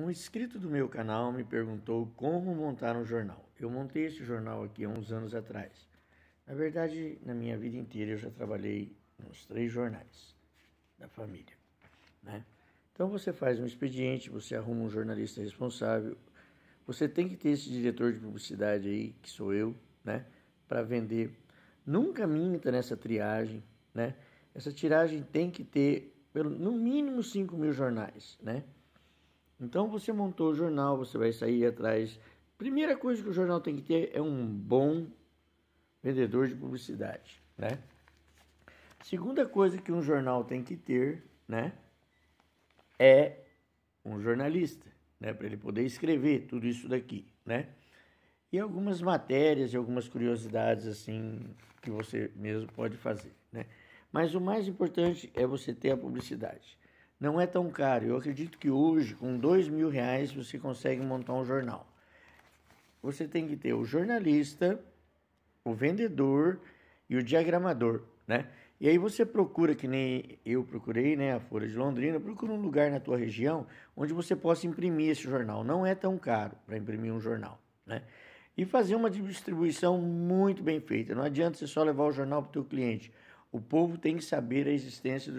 Um inscrito do meu canal me perguntou como montar um jornal. Eu montei esse jornal aqui há uns anos atrás. Na verdade, na minha vida inteira eu já trabalhei nos três jornais da família. Né? Então você faz um expediente, você arruma um jornalista responsável, você tem que ter esse diretor de publicidade aí, que sou eu, né? para vender. Nunca minta nessa triagem. Né? Essa tiragem tem que ter, pelo, no mínimo, 5 mil jornais. Né? Então você montou o jornal, você vai sair atrás. Primeira coisa que o jornal tem que ter é um bom vendedor de publicidade, né? Segunda coisa que um jornal tem que ter, né, é um jornalista, né, para ele poder escrever tudo isso daqui, né? E algumas matérias e algumas curiosidades assim que você mesmo pode fazer, né? Mas o mais importante é você ter a publicidade não é tão caro. Eu acredito que hoje, com dois mil reais, você consegue montar um jornal. Você tem que ter o jornalista, o vendedor e o diagramador, né? E aí você procura, que nem eu procurei, né, a Folha de Londrina, procura um lugar na tua região onde você possa imprimir esse jornal. Não é tão caro para imprimir um jornal, né? E fazer uma distribuição muito bem feita. Não adianta você só levar o jornal para o teu cliente. O povo tem que saber a existência do